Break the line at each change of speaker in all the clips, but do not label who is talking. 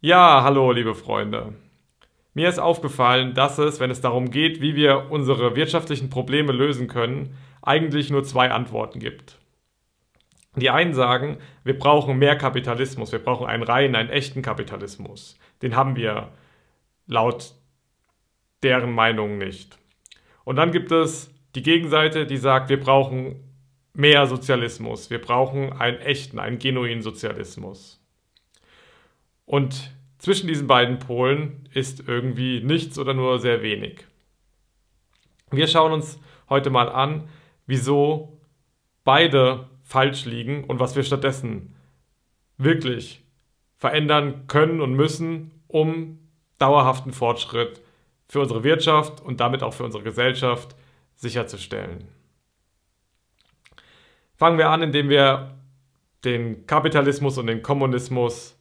Ja, hallo, liebe Freunde. Mir ist aufgefallen, dass es, wenn es darum geht, wie wir unsere wirtschaftlichen Probleme lösen können, eigentlich nur zwei Antworten gibt. Die einen sagen, wir brauchen mehr Kapitalismus, wir brauchen einen reinen, einen echten Kapitalismus. Den haben wir laut deren Meinung nicht. Und dann gibt es die Gegenseite, die sagt, wir brauchen mehr Sozialismus, wir brauchen einen echten, einen genuinen Sozialismus. Und zwischen diesen beiden Polen ist irgendwie nichts oder nur sehr wenig. Wir schauen uns heute mal an, wieso beide falsch liegen und was wir stattdessen wirklich verändern können und müssen, um dauerhaften Fortschritt für unsere Wirtschaft und damit auch für unsere Gesellschaft sicherzustellen. Fangen wir an, indem wir den Kapitalismus und den Kommunismus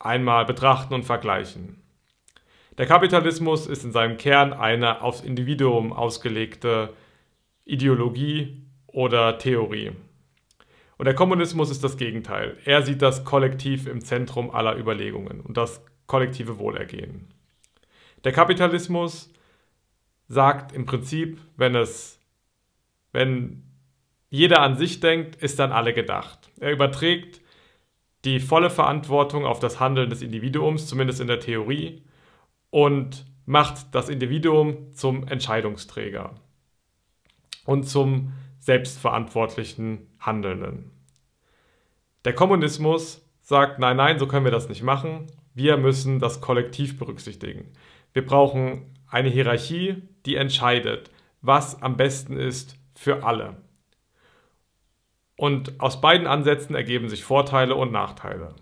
einmal betrachten und vergleichen. Der Kapitalismus ist in seinem Kern eine aufs Individuum ausgelegte Ideologie oder Theorie. Und der Kommunismus ist das Gegenteil. Er sieht das Kollektiv im Zentrum aller Überlegungen und das kollektive Wohlergehen. Der Kapitalismus sagt im Prinzip, wenn es, wenn jeder an sich denkt, ist dann alle gedacht. Er überträgt die volle Verantwortung auf das Handeln des Individuums, zumindest in der Theorie, und macht das Individuum zum Entscheidungsträger und zum selbstverantwortlichen Handelnden. Der Kommunismus sagt, nein, nein, so können wir das nicht machen. Wir müssen das Kollektiv berücksichtigen. Wir brauchen eine Hierarchie, die entscheidet, was am besten ist für alle. Und aus beiden Ansätzen ergeben sich Vorteile und Nachteile.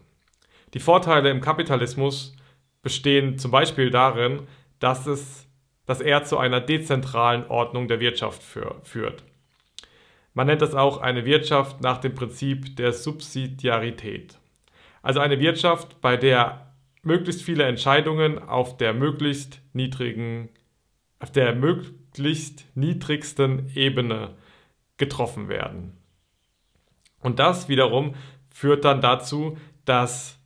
Die Vorteile im Kapitalismus bestehen zum Beispiel darin, dass, es, dass er zu einer dezentralen Ordnung der Wirtschaft für, führt. Man nennt das auch eine Wirtschaft nach dem Prinzip der Subsidiarität. Also eine Wirtschaft, bei der möglichst viele Entscheidungen auf der möglichst niedrigen, auf der möglichst niedrigsten Ebene getroffen werden. Und das wiederum führt dann dazu, dass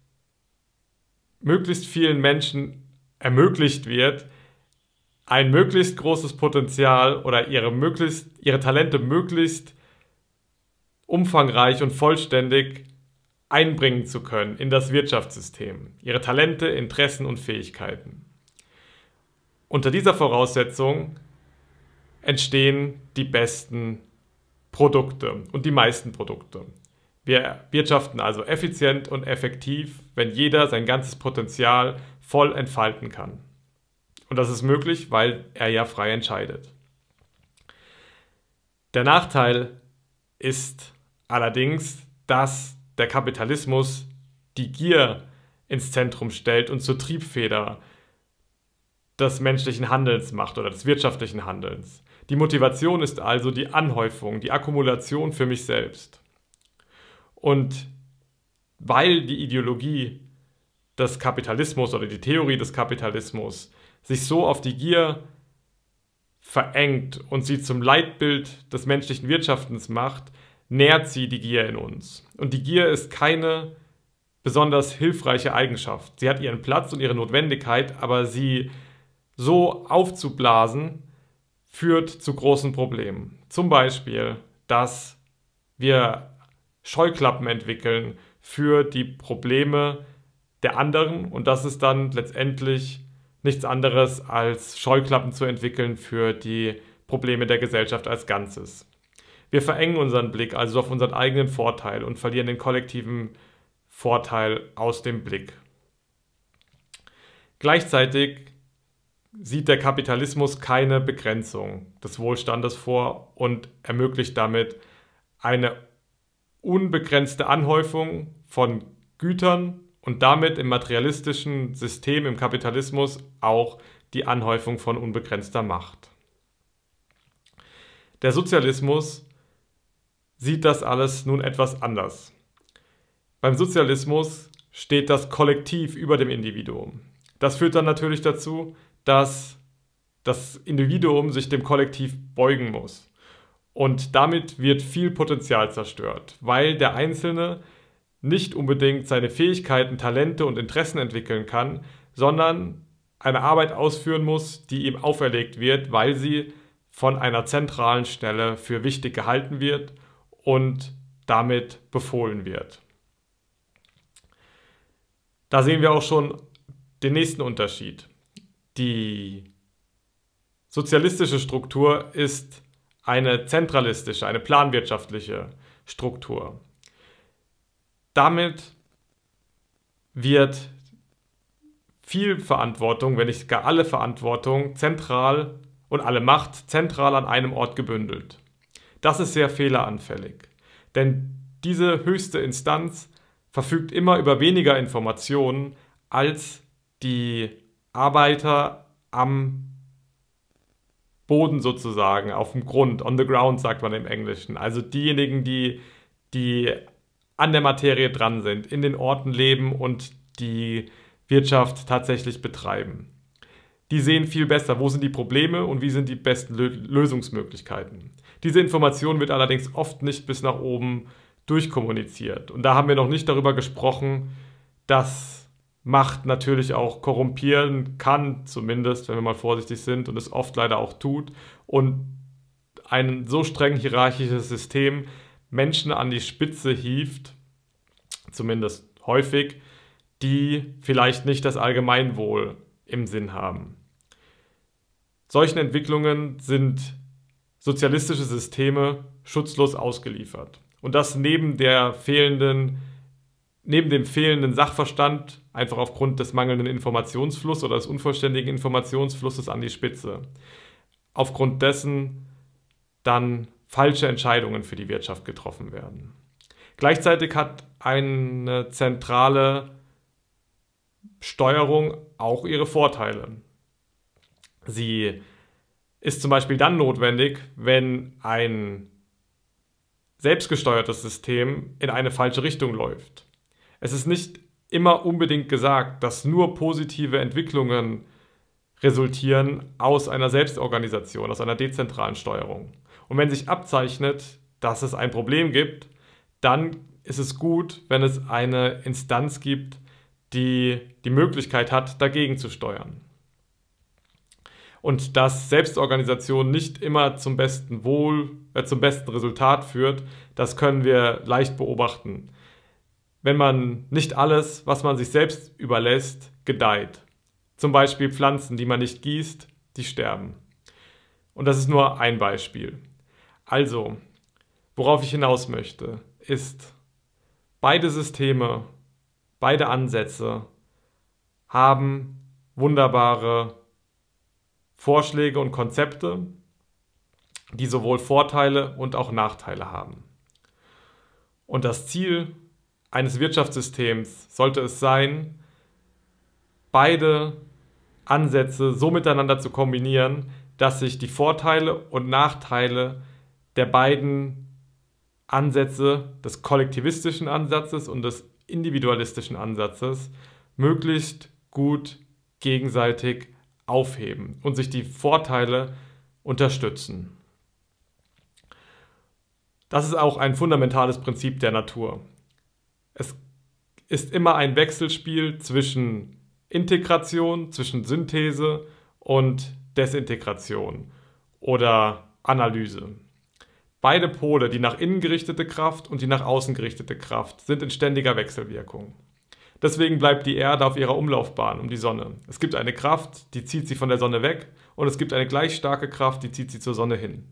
möglichst vielen Menschen ermöglicht wird, ein möglichst großes Potenzial oder ihre, möglichst, ihre Talente möglichst umfangreich und vollständig einbringen zu können in das Wirtschaftssystem, ihre Talente, Interessen und Fähigkeiten. Unter dieser Voraussetzung entstehen die besten Produkte und die meisten Produkte. Wir wirtschaften also effizient und effektiv, wenn jeder sein ganzes Potenzial voll entfalten kann. Und das ist möglich, weil er ja frei entscheidet. Der Nachteil ist allerdings, dass der Kapitalismus die Gier ins Zentrum stellt und zur Triebfeder des menschlichen Handelns macht oder des wirtschaftlichen Handelns. Die Motivation ist also die Anhäufung, die Akkumulation für mich selbst. Und weil die Ideologie des Kapitalismus oder die Theorie des Kapitalismus sich so auf die Gier verengt und sie zum Leitbild des menschlichen Wirtschaftens macht, nährt sie die Gier in uns. Und die Gier ist keine besonders hilfreiche Eigenschaft. Sie hat ihren Platz und ihre Notwendigkeit, aber sie so aufzublasen, führt zu großen Problemen. Zum Beispiel, dass wir Scheuklappen entwickeln für die Probleme der anderen und das ist dann letztendlich nichts anderes als Scheuklappen zu entwickeln für die Probleme der Gesellschaft als Ganzes. Wir verengen unseren Blick also auf unseren eigenen Vorteil und verlieren den kollektiven Vorteil aus dem Blick. Gleichzeitig sieht der Kapitalismus keine Begrenzung des Wohlstandes vor und ermöglicht damit eine unbegrenzte Anhäufung von Gütern und damit im materialistischen System, im Kapitalismus auch die Anhäufung von unbegrenzter Macht. Der Sozialismus sieht das alles nun etwas anders. Beim Sozialismus steht das Kollektiv über dem Individuum. Das führt dann natürlich dazu, dass das Individuum sich dem Kollektiv beugen muss. Und damit wird viel Potenzial zerstört, weil der Einzelne nicht unbedingt seine Fähigkeiten, Talente und Interessen entwickeln kann, sondern eine Arbeit ausführen muss, die ihm auferlegt wird, weil sie von einer zentralen Stelle für wichtig gehalten wird und damit befohlen wird. Da sehen wir auch schon den nächsten Unterschied. Die sozialistische Struktur ist eine zentralistische, eine planwirtschaftliche Struktur. Damit wird viel Verantwortung, wenn nicht gar alle Verantwortung, zentral und alle Macht zentral an einem Ort gebündelt. Das ist sehr fehleranfällig, denn diese höchste Instanz verfügt immer über weniger Informationen als die Arbeiter am Boden sozusagen, auf dem Grund, on the ground sagt man im Englischen. Also diejenigen, die, die an der Materie dran sind, in den Orten leben und die Wirtschaft tatsächlich betreiben. Die sehen viel besser, wo sind die Probleme und wie sind die besten Lösungsmöglichkeiten. Diese Information wird allerdings oft nicht bis nach oben durchkommuniziert. Und da haben wir noch nicht darüber gesprochen, dass Macht natürlich auch korrumpieren kann, zumindest wenn wir mal vorsichtig sind und es oft leider auch tut. Und ein so streng hierarchisches System Menschen an die Spitze hieft, zumindest häufig, die vielleicht nicht das Allgemeinwohl im Sinn haben. Solchen Entwicklungen sind sozialistische Systeme schutzlos ausgeliefert. Und das neben der fehlenden neben dem fehlenden Sachverstand einfach aufgrund des mangelnden Informationsflusses oder des unvollständigen Informationsflusses an die Spitze. Aufgrund dessen dann falsche Entscheidungen für die Wirtschaft getroffen werden. Gleichzeitig hat eine zentrale Steuerung auch ihre Vorteile. Sie ist zum Beispiel dann notwendig, wenn ein selbstgesteuertes System in eine falsche Richtung läuft es ist nicht immer unbedingt gesagt, dass nur positive Entwicklungen resultieren aus einer Selbstorganisation, aus einer dezentralen Steuerung. Und wenn sich abzeichnet, dass es ein Problem gibt, dann ist es gut, wenn es eine Instanz gibt, die die Möglichkeit hat, dagegen zu steuern. Und dass Selbstorganisation nicht immer zum besten Wohl, äh, zum besten Resultat führt, das können wir leicht beobachten wenn man nicht alles, was man sich selbst überlässt, gedeiht. Zum Beispiel Pflanzen, die man nicht gießt, die sterben. Und das ist nur ein Beispiel. Also, worauf ich hinaus möchte, ist, beide Systeme, beide Ansätze haben wunderbare Vorschläge und Konzepte, die sowohl Vorteile und auch Nachteile haben. Und das Ziel eines Wirtschaftssystems sollte es sein, beide Ansätze so miteinander zu kombinieren, dass sich die Vorteile und Nachteile der beiden Ansätze, des kollektivistischen Ansatzes und des individualistischen Ansatzes, möglichst gut gegenseitig aufheben und sich die Vorteile unterstützen. Das ist auch ein fundamentales Prinzip der Natur es ist immer ein Wechselspiel zwischen Integration, zwischen Synthese und Desintegration oder Analyse. Beide Pole, die nach innen gerichtete Kraft und die nach außen gerichtete Kraft, sind in ständiger Wechselwirkung. Deswegen bleibt die Erde auf ihrer Umlaufbahn um die Sonne. Es gibt eine Kraft, die zieht sie von der Sonne weg und es gibt eine gleich starke Kraft, die zieht sie zur Sonne hin.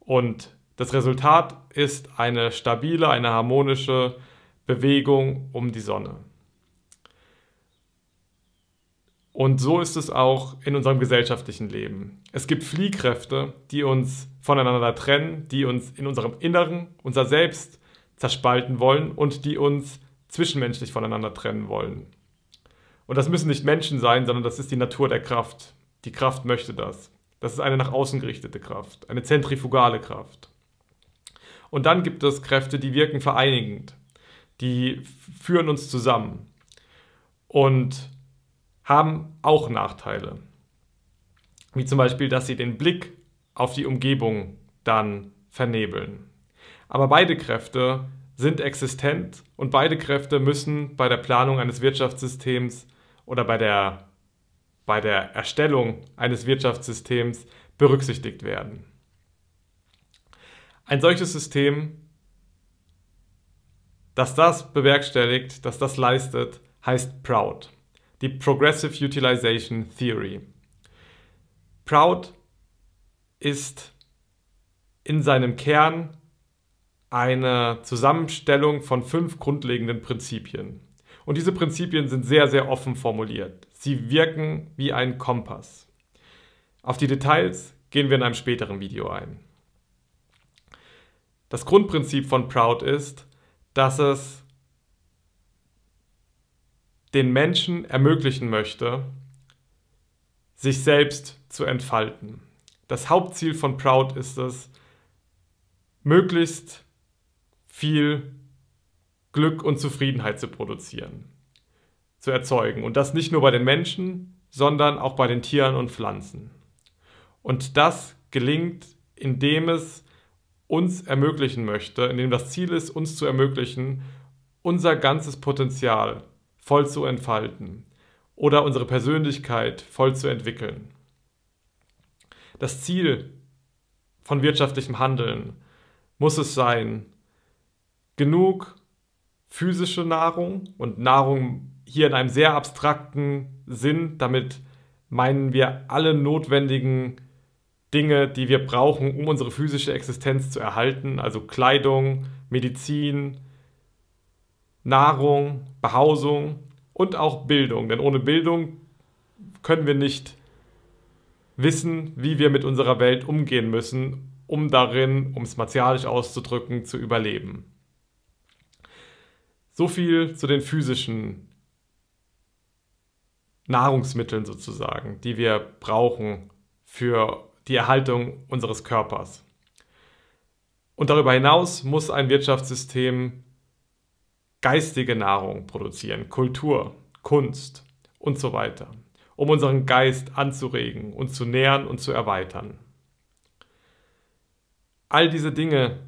Und das Resultat ist eine stabile, eine harmonische Bewegung um die Sonne. Und so ist es auch in unserem gesellschaftlichen Leben. Es gibt Fliehkräfte, die uns voneinander trennen, die uns in unserem Inneren, unser Selbst zerspalten wollen und die uns zwischenmenschlich voneinander trennen wollen. Und das müssen nicht Menschen sein, sondern das ist die Natur der Kraft. Die Kraft möchte das. Das ist eine nach außen gerichtete Kraft, eine zentrifugale Kraft. Und dann gibt es Kräfte, die wirken vereinigend die führen uns zusammen und haben auch Nachteile. Wie zum Beispiel, dass sie den Blick auf die Umgebung dann vernebeln. Aber beide Kräfte sind existent und beide Kräfte müssen bei der Planung eines Wirtschaftssystems oder bei der, bei der Erstellung eines Wirtschaftssystems berücksichtigt werden. Ein solches System dass das bewerkstelligt, dass das leistet, heißt Proud. Die Progressive Utilization Theory. Proud ist in seinem Kern eine Zusammenstellung von fünf grundlegenden Prinzipien. Und diese Prinzipien sind sehr, sehr offen formuliert. Sie wirken wie ein Kompass. Auf die Details gehen wir in einem späteren Video ein. Das Grundprinzip von Proud ist, dass es den Menschen ermöglichen möchte, sich selbst zu entfalten. Das Hauptziel von Proud ist es, möglichst viel Glück und Zufriedenheit zu produzieren, zu erzeugen. Und das nicht nur bei den Menschen, sondern auch bei den Tieren und Pflanzen. Und das gelingt, indem es uns ermöglichen möchte, in dem das Ziel ist, uns zu ermöglichen, unser ganzes Potenzial voll zu entfalten oder unsere Persönlichkeit voll zu entwickeln. Das Ziel von wirtschaftlichem Handeln muss es sein, genug physische Nahrung und Nahrung hier in einem sehr abstrakten Sinn, damit meinen wir alle notwendigen Dinge, die wir brauchen, um unsere physische Existenz zu erhalten, also Kleidung, Medizin, Nahrung, Behausung und auch Bildung. Denn ohne Bildung können wir nicht wissen, wie wir mit unserer Welt umgehen müssen, um darin, um es martialisch auszudrücken, zu überleben. So viel zu den physischen Nahrungsmitteln sozusagen, die wir brauchen für die Erhaltung unseres Körpers. Und darüber hinaus muss ein Wirtschaftssystem geistige Nahrung produzieren, Kultur, Kunst und so weiter, um unseren Geist anzuregen und zu nähren und zu erweitern. All diese Dinge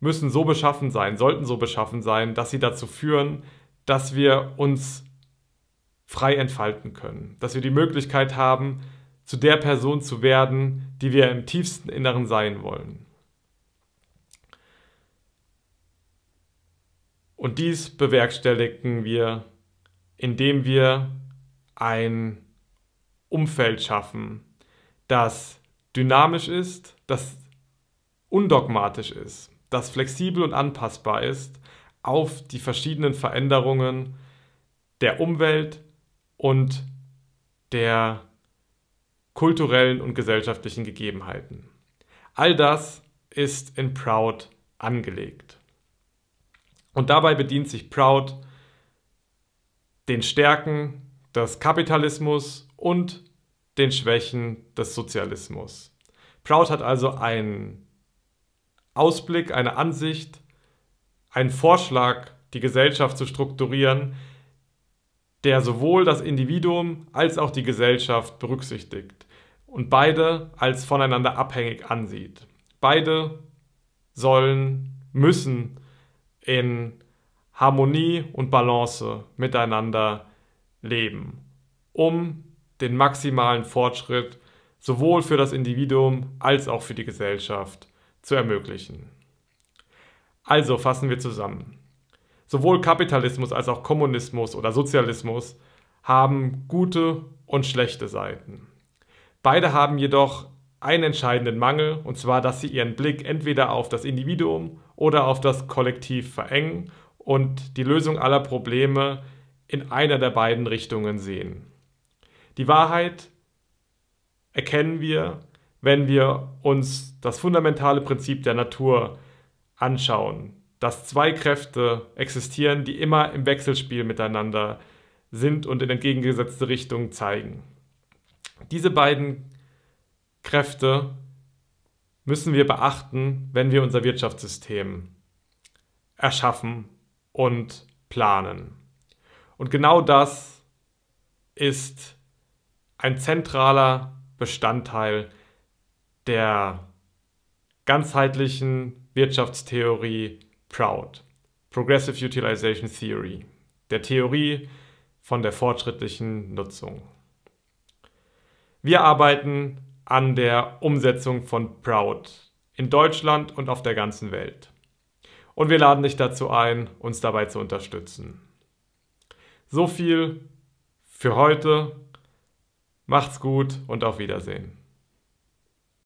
müssen so beschaffen sein, sollten so beschaffen sein, dass sie dazu führen, dass wir uns frei entfalten können, dass wir die Möglichkeit haben, zu der Person zu werden, die wir im tiefsten Inneren sein wollen. Und dies bewerkstelligen wir, indem wir ein Umfeld schaffen, das dynamisch ist, das undogmatisch ist, das flexibel und anpassbar ist auf die verschiedenen Veränderungen der Umwelt und der kulturellen und gesellschaftlichen Gegebenheiten. All das ist in Proud angelegt. Und dabei bedient sich Proud den Stärken des Kapitalismus und den Schwächen des Sozialismus. Proud hat also einen Ausblick, eine Ansicht, einen Vorschlag, die Gesellschaft zu strukturieren, der sowohl das Individuum als auch die Gesellschaft berücksichtigt und beide als voneinander abhängig ansieht. Beide sollen, müssen in Harmonie und Balance miteinander leben, um den maximalen Fortschritt sowohl für das Individuum als auch für die Gesellschaft zu ermöglichen. Also fassen wir zusammen. Sowohl Kapitalismus als auch Kommunismus oder Sozialismus haben gute und schlechte Seiten. Beide haben jedoch einen entscheidenden Mangel, und zwar, dass sie ihren Blick entweder auf das Individuum oder auf das Kollektiv verengen und die Lösung aller Probleme in einer der beiden Richtungen sehen. Die Wahrheit erkennen wir, wenn wir uns das fundamentale Prinzip der Natur anschauen, dass zwei Kräfte existieren, die immer im Wechselspiel miteinander sind und in entgegengesetzte Richtungen zeigen. Diese beiden Kräfte müssen wir beachten, wenn wir unser Wirtschaftssystem erschaffen und planen. Und genau das ist ein zentraler Bestandteil der ganzheitlichen Wirtschaftstheorie Proud, Progressive Utilization Theory, der Theorie von der fortschrittlichen Nutzung. Wir arbeiten an der Umsetzung von Proud in Deutschland und auf der ganzen Welt. Und wir laden dich dazu ein, uns dabei zu unterstützen. So viel für heute. Macht's gut und auf Wiedersehen.